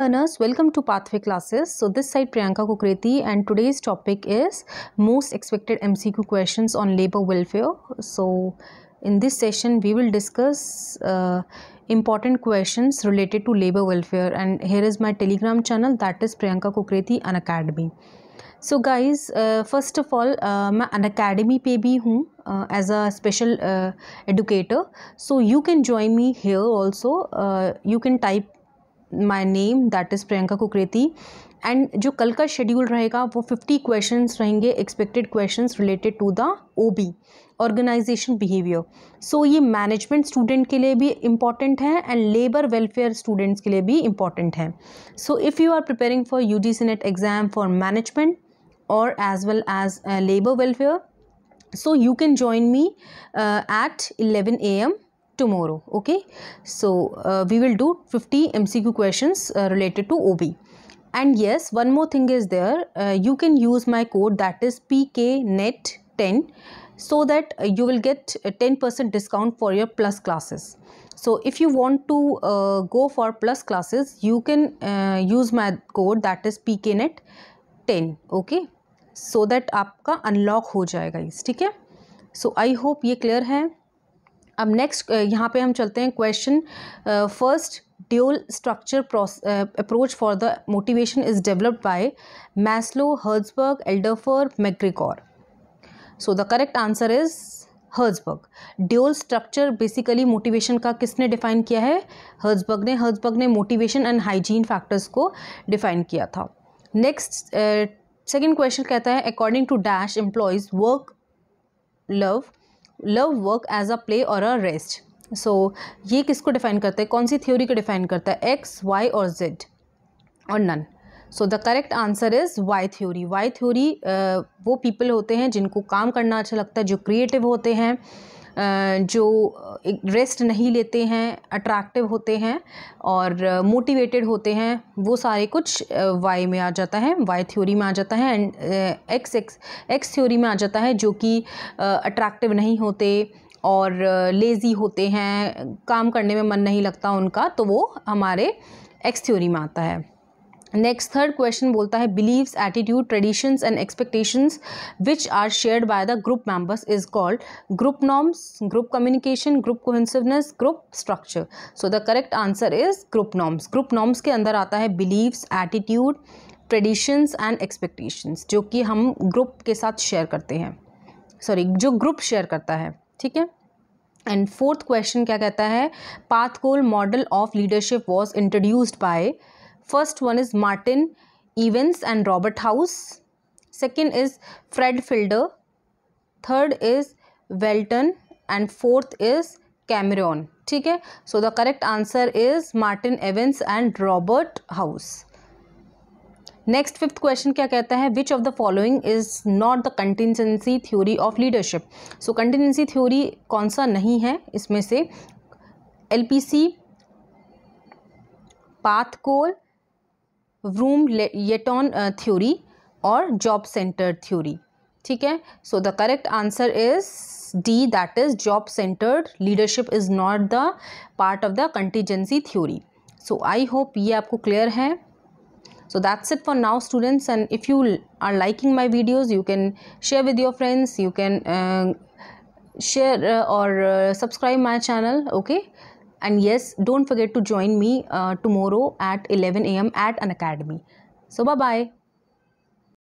learners welcome to pathway classes so this side priyanka kukreti and today's topic is most expected mcq questions on labor welfare so in this session we will discuss uh, important questions related to labor welfare and here is my telegram channel that is priyanka kukreti an academy so guys first of all मैं Unacademy पे uh, as a special a special educator so you can join me here also You can type. My name that is Priyanka Kukreti and जो कल का schedule रहेगा वो fifty questions रहेंगे expected questions related to the OB organisation behaviour so ये management student के लिए भी इम्पॉर्टेंट है एंड लेबर वेलफेयर स्टूडेंट्स के लिए भी इम्पॉर्टेंट है so if you are preparing for U G NET exam for management और as well as labour welfare so you can join me at eleven A M tomorrow okay so uh, we will do 50 mcq questions uh, related to ob and yes one more thing is there uh, you can use my code that is pknet10 so that uh, you will get a 10% discount for your plus classes so if you want to uh, go for plus classes you can uh, use my code that is pknet10 okay so that aapka unlock ho jayega इस theek hai so i hope ye clear hai अब next यहाँ पे हम चलते हैं question first dual structure approach for the motivation is developed by Maslow Herzberg Alderfer McGregor so the correct answer is Herzberg dual structure basically motivation का किसने define किया है हर्जबर्ग ने हर्जबर्ग ने मोटिवेशन एंड हाइजीन फैक्टर्स को define किया था next second question कहता है according to dash employees work love love work as a play और अ रेस्ट सो ये किसको डिफाइन करता है कौन सी थ्योरी को डिफाइन करता है एक्स वाई और जेड और none so the correct answer is Y theory Y theory वो पीपल होते हैं जिनको काम करना अच्छा लगता है जो क्रिएटिव होते हैं जो रेस्ट नहीं लेते हैं अट्रैक्टिव होते हैं और मोटिवेटेड होते हैं वो सारे कुछ वाई में आ जाता है वाई थ्योरी में आ जाता है and X X X theory में आ जाता है जो कि अट्रैक्टिव नहीं होते और लेज़ी होते हैं काम करने में मन नहीं लगता उनका तो वो हमारे एक्स थ्योरी में आता है नेक्स्ट थर्ड क्वेश्चन बोलता है beliefs attitude traditions and expectations which are shared by the group members is called group norms group communication group cohesiveness group structure so the correct answer is group norms group norms के अंदर आता है beliefs attitude traditions and expectations जो कि हम group के साथ share करते हैं सॉरी जो ग्रुप शेयर करता है ठीक है एंड फोर्थ क्वेश्चन क्या कहता है path goal model of leadership was introduced by first one is martin evans and robert house second is fred fielder third is welton and fourth is Cameron ठीक है so the correct answer is Martin Evans and Robert House next fifth question क्या कहता है which of the following is not the contingency theory of leadership so contingency theory कौन सा नहीं है इसमें से L P C path goal Vroom Yetton theory और जॉब सेंटर थ्योरी ठीक है so the correct answer is D that is job centred leadership is not the part of the contingency theory so I hope ये आपको clear है so that's it for now students and if you are liking my videos you can share with your friends you can share और subscribe my channel okay and yes don't forget to join me uh, tomorrow at 11 a.m at an academy so bye bye